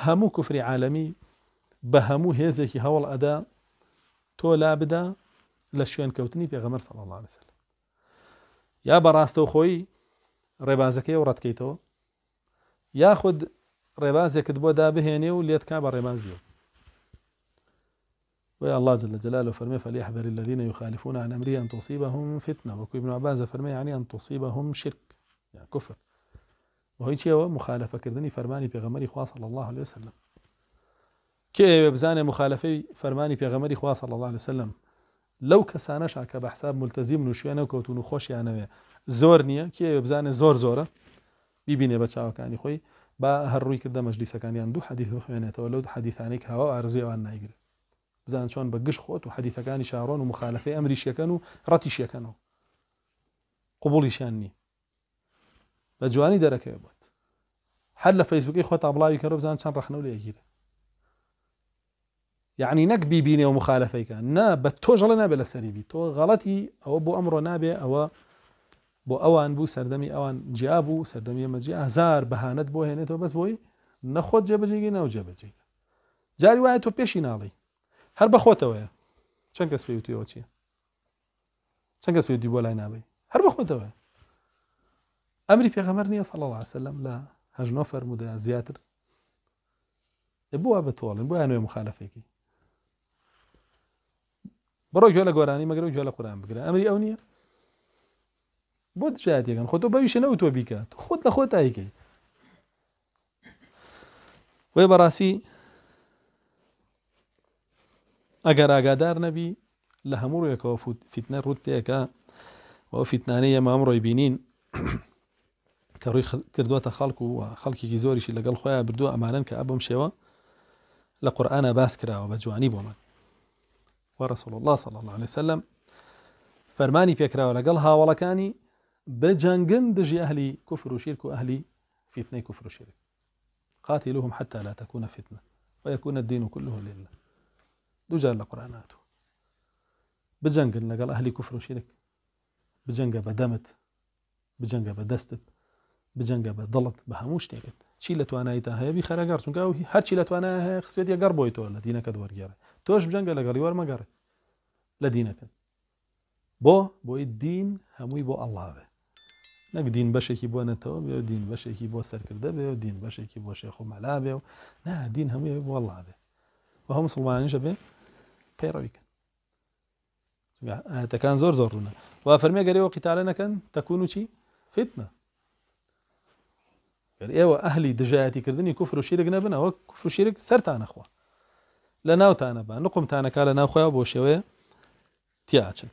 همو كفر عالمي بهمو هەموو هێزێکی أدا تو لابدا لشوين كوتني لە شوێنکەوتنی پێغەمەر الله عليه وسلم يا براستو خوي ربازكي و يا خد ربازك بۆ دا بهيني وليت کا ربازيو ويا الله جل جلاله فرمي فليحذر الذين يخالفون عن أمري أن تصيبهم فتنة وكو ابن عباس فرمي يعني أن تصيبهم شرك يعني كفر هۆی چیەوە مخالفەکردنی فەرمانی پێغەمەری خواصل الله عليه وسلم کێوێ بزانێ مخالفەی فەرمانی پێغەمەری خواصل الله عليه وسلم لەو کەسانەشا کە بە حساب ملتەزیم و شوێنە کەوتون و خۆشیانەوێ زۆر نییە کێوێ بزانێ زۆر زۆرە بیبینێ بە چاوەکانی خۆی با هەرڕووی کردە مەجلیسەکانیان دوو حەدیث بخوێنێتەوە لەو حەدیثانێک هاوا ئارزیێوان نایگرێت بزان چۆن بە گشت خۆت و حەدیثەکانی شارۆن و مخالفەی ئەمریشیەکەن و ڕەتیشیەکەنەوە قوبڵیشیان نی بە جوانی دەرەکەی بێت هەر لە فەیسبوکی خۆ تابڵاوی کە بزان چەند ڕخنە و لەگیرە یعنی نەک بیبینێ و مخالفەیکە نا بە تۆژەڵە نابێت لە سەریبی تۆ غەڵەتی ئەوە بۆ ئەمڕۆ نابێ ئەوە بۆ ئەوان بوو سەردەمی ئەوان جیاب بوو سەردەمی ئەمەجی ئازار بەهانت بۆ هێنێتەوە بەس بۆی نەخۆت جێبەجێگی ناو جێبەجێگە جاری وایە تۆ پێشی ناڵی هەر بەخۆتەوەە چەند کەس پێوتیەوە چییە چەند کەس پێوتی بۆ لای نابی هەر بەخۆتەوەە امري في غمرني صلى الله عليه وسلم لا هج نفر مدى زياتر ابو ابو طول ابو انا يعني مخالفك بروج ولا قراني ما قروج ولا قران بقرا امري اونيه بود شاد يا خذو بي شنو تو بيك خذ لخوت هيك وي براسي اگر اگادر نبي لهمور يكوف فتنه رتك وفتنانيه ما امر يبينين كروي كردوة خالك وخالك و خەڵکیی زۆریشی خويا خۆیان أمانا ئەمانن کە لقرآن باسكرا وبجواني بوما ورسول الله صلى الله عليه وسلم فرماني بيكرا ولا هاوڵەکانی بەجەنگن دژی بجنجن دجي أهلي شیرک و وأهلي فتنەی کوفر و قاتلوهم حتى لا تكون فتنة ويكون الدين كله لله دجال لقرآناته بجنجن لەگەڵ أهلي کوفر و شیرک بجەنگە بە بدستت بجەنگە بە دڵت بە هەموو شتێکت چی لە توانایتا هەیەبی خەرەگەر چونکە و هەرچی لە توانە هەیە خسوێت یەگەڕ بۆی تۆ لە دینەکە وەرگێڕە تۆش بجەنگە لەگەڵی وەرمەگەڕ لە دینەکەن بۆ بۆی دین هەمووی بۆ ئەللاوێ نەک دین بەشێکی بۆ نەتەوە بێ دین بەشێکی بۆ سەرکردە بێ و دین بەشێکی بۆ شێخ و مەلا بێ و نا دین هەمووی بۆ ئەللاوێ بە هەم مسلمانیشە بێ پەیڕەویکە تەکان زۆر زۆر ڕوونە وا فەرمیێ گەرەوە قیتالە نەکەن تەکوون و چی فتمە ئێوە ئەهلی دژایەتیکردنی کوفر و شیرک نەبنەوە کوفر و شیرک سەرتانەخوا لە ناوتانە بە نقمتانەکە لە ناوخواە بۆ شێوەیە تیاچن